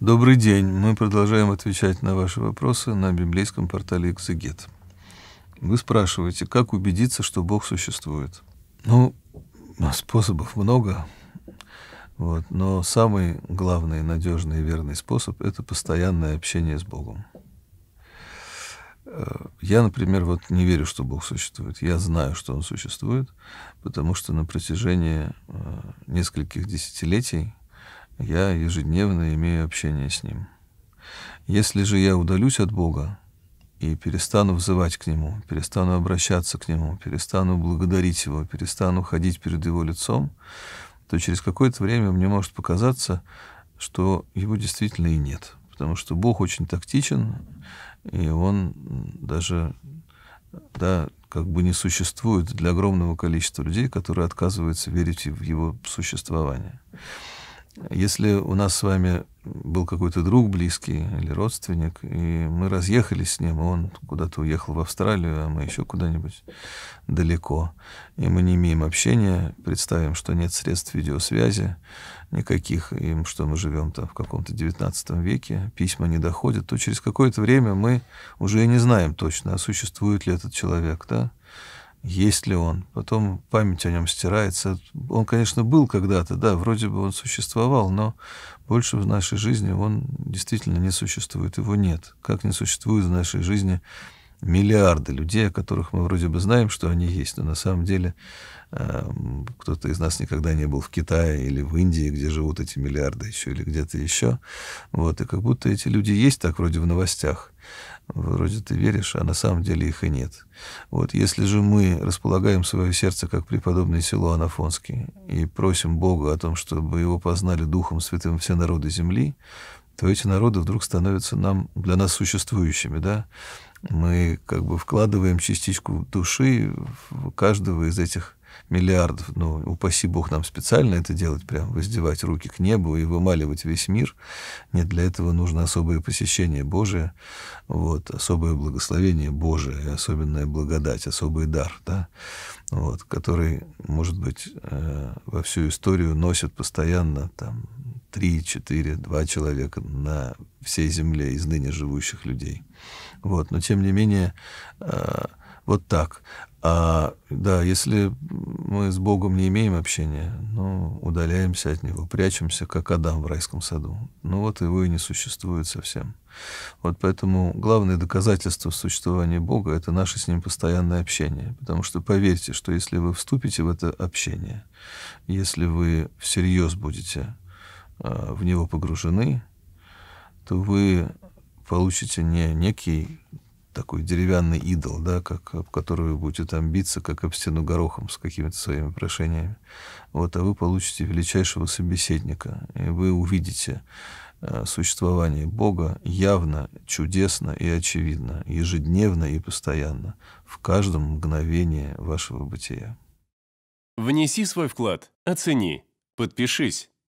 Добрый день. Мы продолжаем отвечать на ваши вопросы на библейском портале «Экзегет». Вы спрашиваете, как убедиться, что Бог существует? Ну, способов много, вот, но самый главный, надежный и верный способ – это постоянное общение с Богом. Э, я, например, вот не верю, что Бог существует. Я знаю, что Он существует, потому что на протяжении э, нескольких десятилетий – я ежедневно имею общение с Ним. Если же я удалюсь от Бога и перестану взывать к Нему, перестану обращаться к Нему, перестану благодарить Его, перестану ходить перед Его лицом, то через какое-то время мне может показаться, что Его действительно и нет. Потому что Бог очень тактичен, и Он даже да, как бы не существует для огромного количества людей, которые отказываются верить в Его существование. Если у нас с вами был какой-то друг близкий или родственник, и мы разъехались с ним, и он куда-то уехал в Австралию, а мы еще куда-нибудь далеко, и мы не имеем общения, представим, что нет средств видеосвязи никаких, и что мы живем там в каком-то 19 веке, письма не доходят, то через какое-то время мы уже и не знаем точно, а существует ли этот человек, да, есть ли он. Потом память о нем стирается. Он, конечно, был когда-то, да, вроде бы он существовал, но больше в нашей жизни он действительно не существует, его нет. Как не существует в нашей жизни миллиарды людей, о которых мы вроде бы знаем, что они есть, но на самом деле э, кто-то из нас никогда не был в Китае или в Индии, где живут эти миллиарды еще, или где-то еще. Вот, и как будто эти люди есть так вроде в новостях. Вроде ты веришь, а на самом деле их и нет. Вот если же мы располагаем свое сердце, как преподобное село Анафонский, и просим Бога о том, чтобы его познали Духом Святым все народы земли, то эти народы вдруг становятся нам, для нас существующими, да, мы как бы вкладываем частичку души в каждого из этих миллиардов. Ну, упаси Бог нам специально это делать, прям воздевать руки к небу и вымаливать весь мир. Нет, для этого нужно особое посещение Божие, вот, особое благословение Божие, особенная благодать, особый дар, да, вот, который, может быть, э, во всю историю носит постоянно там три, четыре, два человека на всей земле из ныне живущих людей. Вот. Но тем не менее, э, вот так. А, да, если мы с Богом не имеем общения, ну, удаляемся от Него, прячемся, как Адам в райском саду. Ну, вот его и не существует совсем. Вот поэтому главное доказательство существования Бога — это наше с Ним постоянное общение. Потому что поверьте, что если вы вступите в это общение, если вы всерьез будете а, в него погружены, то вы получите не некий такой деревянный идол, да, как, об который вы будете там биться, как об стену горохом с какими-то своими прошениями. Вот, а вы получите величайшего собеседника, и вы увидите э, существование Бога явно, чудесно и очевидно, ежедневно и постоянно, в каждом мгновении вашего бытия. Внеси свой вклад, оцени, подпишись